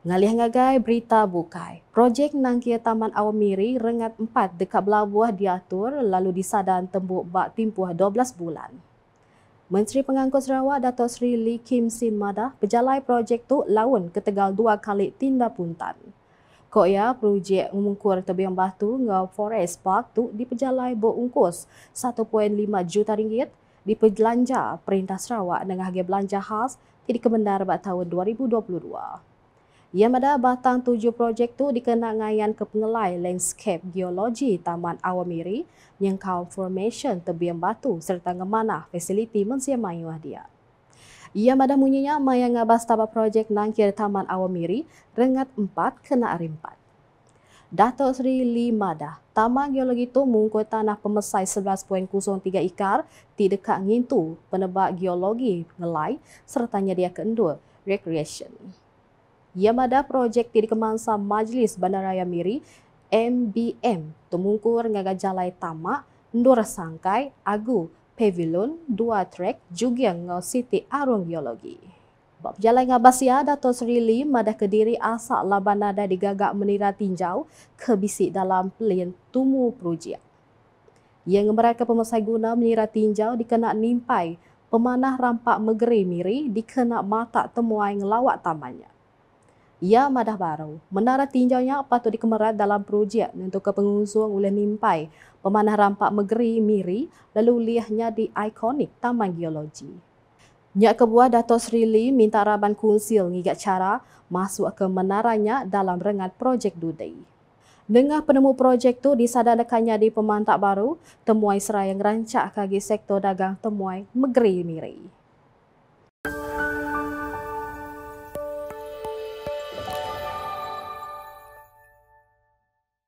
Ngalih ngagai berita bukai. Projek nangkia Taman Awam Miri rengat empat dekat belabuah diatur lalu disadan tembuk bak timpuh 12 bulan. Menteri Pengangkut Sarawak Dato' Sri Lee Kim Sin Madah pejalai projek tu lawan ketegal dua kali tinda puntan. Kok ya projek mengukur tebing batu ngau Forest Park tu diperjalai berungkus 1.5 juta ringgit diperbelanja Perintah Sarawak dengan harga belanja khas di kebenar pada tahun 2022 yang mana batang tujuh projek tu dikenal ngayan ke pengelai landscape geologi Taman Awamiri yang kaum formation tebian batu serta ngemana fasiliti mensia mayuah dia. Ia mada munyinya mayang ngabas tabak projek nangkir Taman Awamiri rengat empat kena arimpat. Dato' Sri Limada, Taman Geologi itu mengukur tanah pemesai 11.03 ikar di dekat ngintu penebak geologi ngelai serta nyedia keendua recreation. Yamada Projek di Kemansa Majlis Bandaraya Miri, MBM, Tumungkur Ngaga Jalai Tama, Ndura Sangkai, Agu, Pavilion, Dua Trek, juga Ngau Siti Arung Geologi. Bob Jalai Ngabasya, Dato Sri Lim, Madah Kediri Asak Labanada digagak menira tinjau, kebisik dalam pelian Tumu Projek. Yang mereka pemasai guna menira tinjau dikenak nimpai, pemanah rampak megeri miri dikenak mata temuai ngelawak tamanya. Ia madah baru. Menara tinjaunya patut dikemerat dalam projek untuk kepengusung oleh nimpai pemanah rampak megeri miri lalu liahnya di ikonik Taman Geologi. Nyak kebuah Dato Sri Lee minta raban kunsil ngigat cara masuk ke menaranya dalam rengat projek Dudai. Dengan penemu projek tu disadarkannya di pemantak baru, temuai serai yang rancak kagi sektor dagang temuai megeri miri.